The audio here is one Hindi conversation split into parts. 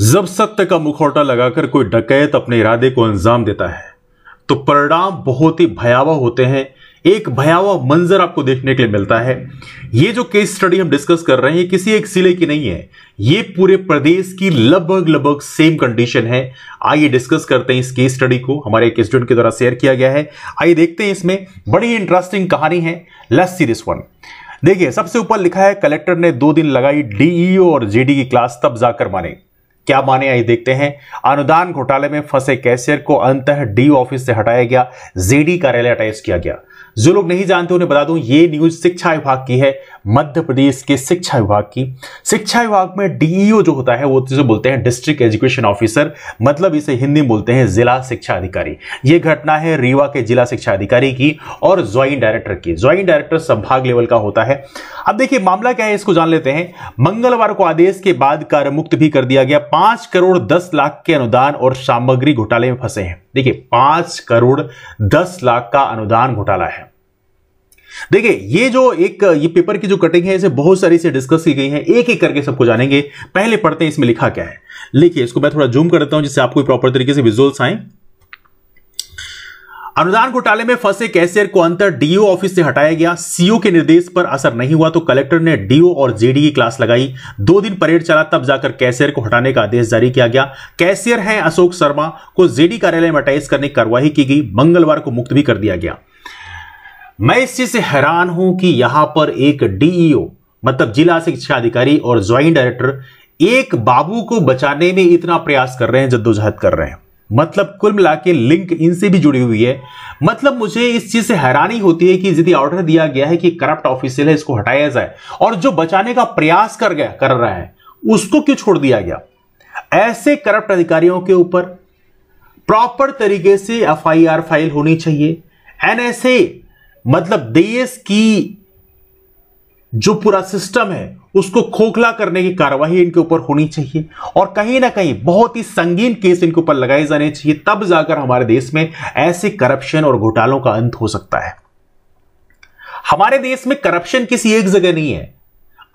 जब सत्य का मुखौटा लगाकर कोई डकैत अपने इरादे को अंजाम देता है तो परिणाम बहुत ही भयावह होते हैं एक भयावह मंजर आपको देखने के लिए मिलता है ये जो केस स्टडी हम डिस्कस कर रहे हैं किसी एक जिले की नहीं है ये पूरे प्रदेश की लगभग लगभग सेम कंडीशन है आइए डिस्कस करते हैं इस केस स्टडी को हमारे एक स्टूडेंट के द्वारा शेयर किया गया है आइए देखते हैं इसमें बड़ी इंटरेस्टिंग कहानी है लेस सीरीज वन देखिए सबसे ऊपर लिखा है कलेक्टर ने दो दिन लगाई डीईओ e और जेडी की क्लास तब जाकर माने क्या माने आइए देखते हैं अनुदान घोटाले में फंसे कैशियर को अंत डी ऑफिस से हटाया गया जेडी कार्यालय अटैच किया गया जो लोग नहीं जानते उन्हें बता दूं ये न्यूज शिक्षा विभाग की है मध्य प्रदेश के शिक्षा विभाग की शिक्षा विभाग में डीईओ e जो होता है वो जिसे बोलते हैं डिस्ट्रिक्ट एजुकेशन ऑफिसर मतलब इसे हिंदी में बोलते हैं जिला शिक्षा अधिकारी ये घटना है रीवा के जिला शिक्षा अधिकारी की और ज्वाइंट डायरेक्टर की ज्वाइंट डायरेक्टर संभाग लेवल का होता है अब देखिए मामला क्या है इसको जान लेते हैं मंगलवार को आदेश के बाद कार्य मुक्त भी कर दिया गया पांच करोड़ दस लाख के अनुदान और सामग्री घोटाले में फंसे हैं देखिए पांच करोड़ दस लाख का अनुदान घोटाला है देखिए ये जो एक ये पेपर की जो कटिंग है इसे बहुत सारी से डिस्कस की गई है एक एक करके सबको जानेंगे पहले पढ़ते हैं इसमें लिखा क्या है लिखिए इसको मैं थोड़ा जूम कर देता हूं जिससे आपको प्रॉपर तरीके से विजुअल्स आए अनुदान घोटाले में फंसे कैशियर को अंतर डीओ ऑफिस से हटाया गया सीओ के निर्देश पर असर नहीं हुआ तो कलेक्टर ने डीओ और जेडी की क्लास लगाई दो दिन परेड चला तब जाकर कैशियर को हटाने का आदेश जारी किया गया कैशियर हैं अशोक शर्मा को जेडी e कार्यालय में अटैच करने की कार्यवाही की गई मंगलवार को मुक्त भी कर दिया गया मैं इस चीज से हैरान हूं कि यहां पर एक डीईओ e मतलब जिला शिक्षा अधिकारी और ज्वाइंट डायरेक्टर एक बाबू को बचाने में इतना प्रयास कर रहे हैं जद्दोजहद कर रहे हैं मतलब कुल मिला के लिंक इनसे भी जुड़ी हुई है मतलब मुझे इस चीज से हैरानी होती है कि यदि ऑर्डर दिया गया है कि करप्ट ऑफिसियल है इसको हटाया जाए और जो बचाने का प्रयास कर गया कर रहा है उसको क्यों छोड़ दिया गया ऐसे करप्ट अधिकारियों के ऊपर प्रॉपर तरीके से एफआईआर फाइल होनी चाहिए एनएसए मतलब देश की जो पूरा सिस्टम है उसको खोखला करने की कार्रवाई इनके ऊपर होनी चाहिए और कहीं ना कहीं बहुत ही संगीन केस इनके ऊपर लगाए जाने चाहिए तब जाकर हमारे देश में ऐसे करप्शन और घोटालों का अंत हो सकता है हमारे देश में करप्शन किसी एक जगह नहीं है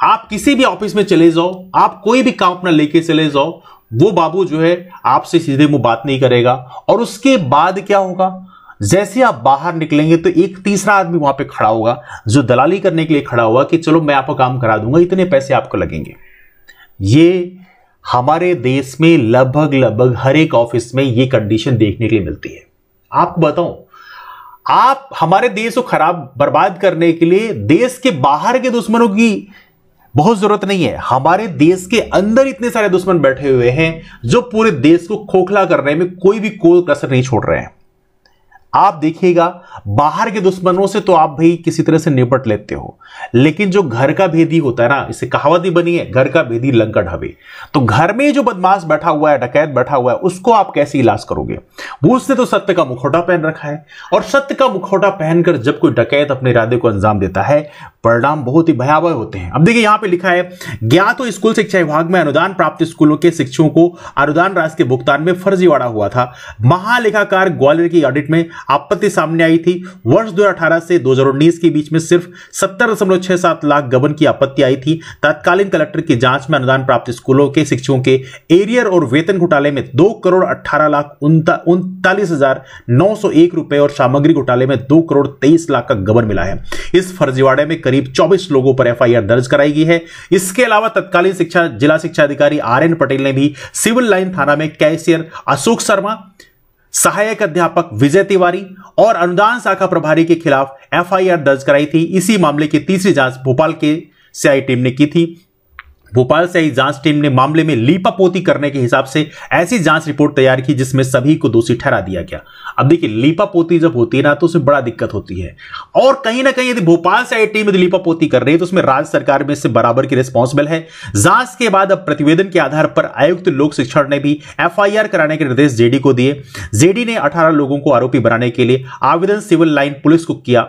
आप किसी भी ऑफिस में चले जाओ आप कोई भी काम अपना लेके चले जाओ वो बाबू जो है आपसे सीधे मुंह बात नहीं करेगा और उसके बाद क्या होगा जैसे आप बाहर निकलेंगे तो एक तीसरा आदमी वहां पे खड़ा होगा जो दलाली करने के लिए खड़ा होगा कि चलो मैं आपको काम करा दूंगा इतने पैसे आपको लगेंगे ये हमारे देश में लगभग लगभग हर एक ऑफिस में ये कंडीशन देखने के लिए मिलती है आपको बताओ आप हमारे देश को खराब बर्बाद करने के लिए देश के बाहर के दुश्मनों की बहुत जरूरत नहीं है हमारे देश के अंदर इतने सारे दुश्मन बैठे हुए हैं जो पूरे देश को खोखला करने में कोई भी कोई कसर नहीं छोड़ रहे हैं आप देखिएगा बाहर के दुश्मनों से तो आप भाई किसी तरह से निपट लेते हो लेकिन जो घर का भेदी होता है ना इसे कहावत ही बनी है घर का भेदी लंका ढाबे तो घर में जो बदमाश बैठा हुआ है डकैत बैठा हुआ है उसको आप कैसे इलाज करोगे वो उसने तो सत्य का मुखौटा पहन रखा है और सत्य का मुखौटा पहनकर जब कोई डकैत अपने इरादे को अंजाम देता है परिणाम बहुत ही भयावह होते हैं अब देखिए यहाँ पे लिखा है ज्ञात हो स्कूल शिक्षा विभाग में अनुदान प्राप्त स्कूलों के शिक्षकों को अनुदान राशि के भुगतान में फर्जीवाड़ा हुआ था महालेखाकार ग्वालियर की ऑडिट में आपत्ति सामने आई थी वर्ष दो से दो के बीच में सिर्फ सत्तर लाख गबन की आपत्ति आई थी तत्कालीन कलेक्टर की जांच में अनुदान प्राप्त स्कूलों के शिक्षकों के एरियर और वेतन घोटाले में दो करोड़ अठारह लाख उनतालीस हजार नौ सौ एक रुपए और सामग्री घोटाले में दो करोड़ तेईस लाख का गबन मिला है इस फर्जीवाड़े में करीब करीब 24 लोगों पर एफआईआर दर्ज कराई गई है इसके अलावा तत्कालीन शिक्षा जिला शिक्षा अधिकारी आर एन पटेल ने भी सिविल लाइन थाना में कैशियर अशोक शर्मा सहायक अध्यापक विजय तिवारी और अनुदान शाखा प्रभारी के खिलाफ एफआईआर दर्ज कराई थी इसी मामले की तीसरी जांच भोपाल के सीआई टीम ने की थी भोपाल से आई जांच टीम ने मामले में लीपापोती करने के हिसाब से ऐसी जांच रिपोर्ट तैयार की जिसमें सभी को दोषी ठहरा दिया गया अब देखिए लीपापोती जब होती है ना तो उसमें बड़ा दिक्कत होती है और कहीं ना कहीं यदि भोपाल से आई टीम यदि लीपापोती कर रही है तो उसमें राज्य सरकार में इससे बराबर की रिस्पॉन्सिबल है जांच के बाद अब प्रतिवेदन के आधार पर आयुक्त लोक शिक्षण ने भी एफ कराने के निर्देश जेडी को दिए जेडी ने अठारह लोगों को आरोपी बनाने के लिए आवेदन सिविल लाइन पुलिस को किया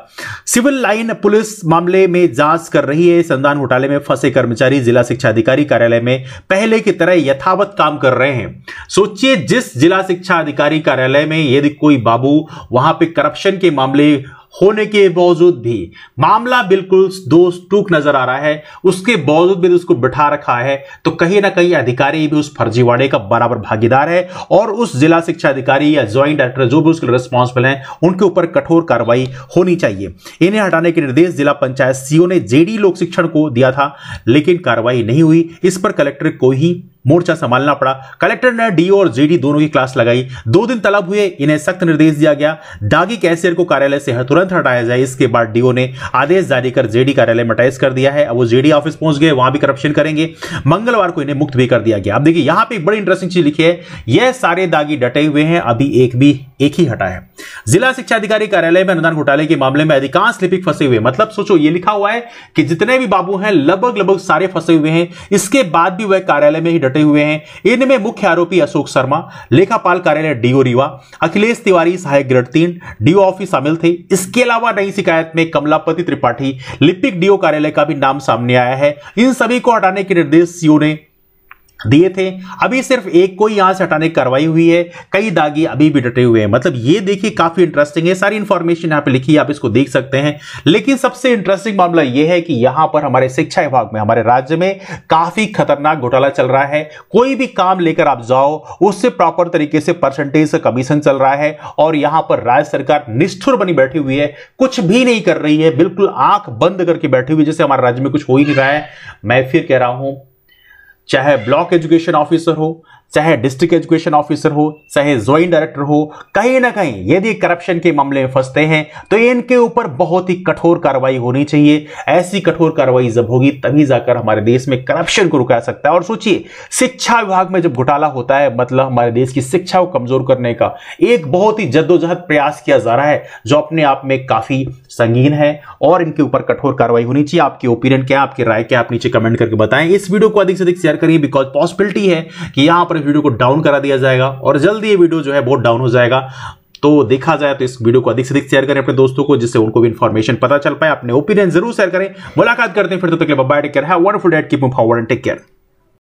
सिविल लाइन पुलिस मामले में जांच कर रही है संदान घोटाले में फंसे कर्मचारी जिला शिक्षा शिक्षा अधिकारी कार्यालय में पहले की तरह यथावत काम कर रहे हैं सोचिए जिस जिला शिक्षा अधिकारी कार्यालय में यदि कोई बाबू वहां पे करप्शन के मामले होने के बावजूद भी मामला बिल्कुल दोस्त टूक नजर आ रहा है उसके बावजूद भी उसको बिठा रखा है तो कहीं ना कहीं अधिकारी भी उस फर्जीवाड़े का बराबर भागीदार है और उस जिला शिक्षा अधिकारी या ज्वाइंट डायरेक्टर जो भी उसके रिस्पॉन्सिबल हैं उनके ऊपर कठोर कार्रवाई होनी चाहिए इन्हें हटाने के निर्देश जिला पंचायत सीओ ने जेडी लोक शिक्षण को दिया था लेकिन कार्रवाई नहीं हुई इस पर कलेक्टर को ही मोर्चा संभालना पड़ा कलेक्टर ने डीओ और जेडी दोनों की क्लास लगाई दो दिन तलब हुए इन्हें सख्त निर्देश दिया गया दागी कैशियर को कार्यालय से तुरंत हटाया जाए इसके बाद डीओ ने आदेश जारी कर जेडी कार्यालय में अटैच कर दिया है अब वो जेडी ऑफिस पहुंच गए वहां भी करप्शन करेंगे मंगलवार को इन्हें मुक्त भी कर दिया गया अब देखिए यहां पर एक बड़ी इंटरेस्टिंग चीज लिखी है यह सारे दागी डटे हुए हैं अभी एक भी एक ही हटा है जिला शिक्षा अधिकारी कार्यालय में अनुदान घोटाले के मामले में अधिकांश लिपिक फंसे हुए मतलब सोचो ये लिखा हुआ है कि जितने भी बाबू हैं लगभग लगभग सारे फंसे हुए हैं इसके बाद भी वह कार्यालय में ही डटे सटे हुए हैं इनमें मुख्य आरोपी अशोक शर्मा लेखापाल कार्यालय डीओ रीवा अखिलेश तिवारी सहायक ग्रेड तीन डीओ ऑफिस शामिल थे इसके अलावा नई शिकायत में कमलापति त्रिपाठी लिपिक डीओ कार्यालय का भी नाम सामने आया है इन सभी को हटाने के निर्देश सीओ ने दिए थे अभी सिर्फ एक को ही यहां से हटाने की कार्रवाई हुई है कई दागी अभी भी डटे हुए हैं मतलब ये देखिए काफी इंटरेस्टिंग है सारी इंफॉर्मेशन यहां पे लिखी है आप इसको देख सकते हैं लेकिन सबसे इंटरेस्टिंग मामला यह है कि यहां पर हमारे शिक्षा विभाग में हमारे राज्य में काफी खतरनाक घोटाला चल रहा है कोई भी काम लेकर आप जाओ उससे प्रॉपर तरीके से परसेंटेज कमीशन चल रहा है और यहां पर राज्य सरकार निष्ठुर बनी बैठी हुई है कुछ भी नहीं कर रही है बिल्कुल आंख बंद करके बैठी हुई जैसे हमारे राज्य में कुछ हो ही नहीं रहा है मैं फिर कह रहा हूं चाहे ब्लॉक एजुकेशन ऑफिसर हो चाहे डिस्ट्रिक्ट एजुकेशन ऑफिसर हो चाहे ज्वाइंट डायरेक्टर हो कहीं ना कहीं यदि करप्शन के मामले में फंसते हैं तो इनके ऊपर बहुत ही कठोर कार्रवाई होनी चाहिए ऐसी कठोर कार्रवाई जब होगी तभी जाकर हमारे देश में करप्शन को रुका सकता है और सोचिए शिक्षा विभाग में जब घोटाला होता है मतलब हमारे देश की शिक्षा को कमजोर करने का एक बहुत ही जद्दोजहद प्रयास किया जा रहा है जो अपने आप में काफी संगीन है और इनके ऊपर कठोर कार्रवाई होनी चाहिए आपकी ओपिनियन क्या आपकी राय क्या आप नीचे कमेंट करके बताएं इस वीडियो को अधिक से अधिक शेयर करिए बिकॉज पॉसिबिलिटी है कि यहां पर इस वीडियो को डाउन करा दिया जाएगा और जल्दी ये वीडियो जो है बहुत डाउन हो जाएगा तो देखा जाए तो इस वीडियो को अधिक से अधिक शेयर करें अपने दोस्तों को जिससे उनको भी इन्फॉर्मेशन पता चल पाए अपने ओपिनियन जरूर शेयर करें मुलाकात करते हैं फिर तो तक बाय टेक केयर है wonderful date keep move forward and take care